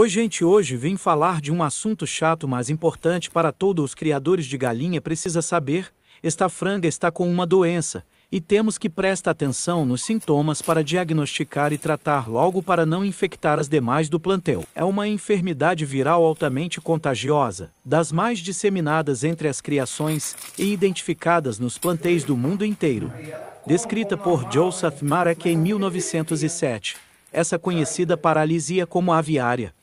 Oi, gente, hoje vim falar de um assunto chato, mas importante para todos os criadores de galinha precisa saber. Esta franga está com uma doença e temos que prestar atenção nos sintomas para diagnosticar e tratar logo para não infectar as demais do plantel. É uma enfermidade viral altamente contagiosa, das mais disseminadas entre as criações e identificadas nos plantéis do mundo inteiro. Descrita por Joseph Marek em 1907, essa conhecida paralisia como aviária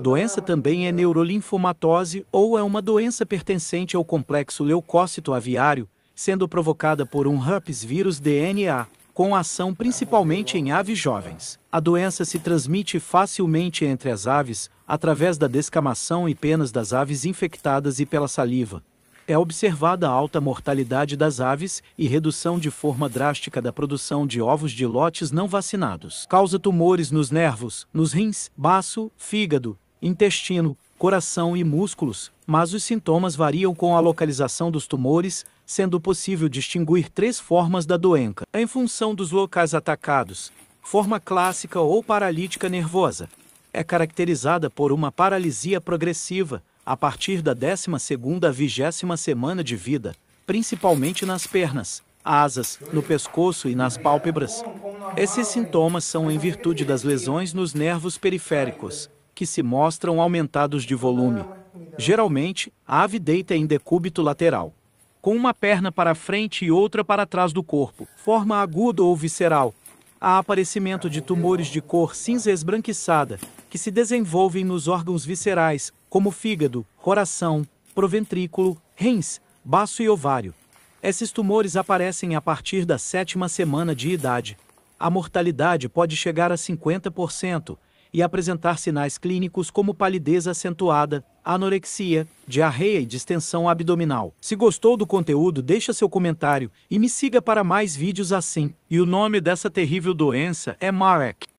Doença também é neurolinfomatose ou é uma doença pertencente ao complexo leucócito aviário, sendo provocada por um herpes vírus DNA, com ação principalmente em aves jovens. A doença se transmite facilmente entre as aves, através da descamação e penas das aves infectadas e pela saliva. É observada a alta mortalidade das aves e redução de forma drástica da produção de ovos de lotes não vacinados. Causa tumores nos nervos, nos rins, baço, fígado, intestino, coração e músculos, mas os sintomas variam com a localização dos tumores, sendo possível distinguir três formas da doença, em função dos locais atacados. Forma clássica ou paralítica nervosa. É caracterizada por uma paralisia progressiva, a partir da 12ª à 20 semana de vida, principalmente nas pernas, asas, no pescoço e nas pálpebras. Esses sintomas são em virtude das lesões nos nervos periféricos, que se mostram aumentados de volume. Geralmente, a ave deita é em decúbito lateral. Com uma perna para frente e outra para trás do corpo, forma aguda ou visceral. Há aparecimento de tumores de cor cinza esbranquiçada, que se desenvolvem nos órgãos viscerais, como fígado, coração, proventrículo, rins, baço e ovário. Esses tumores aparecem a partir da sétima semana de idade. A mortalidade pode chegar a 50%, e apresentar sinais clínicos como palidez acentuada, anorexia, diarreia e distensão abdominal. Se gostou do conteúdo, deixa seu comentário e me siga para mais vídeos assim. E o nome dessa terrível doença é Marek.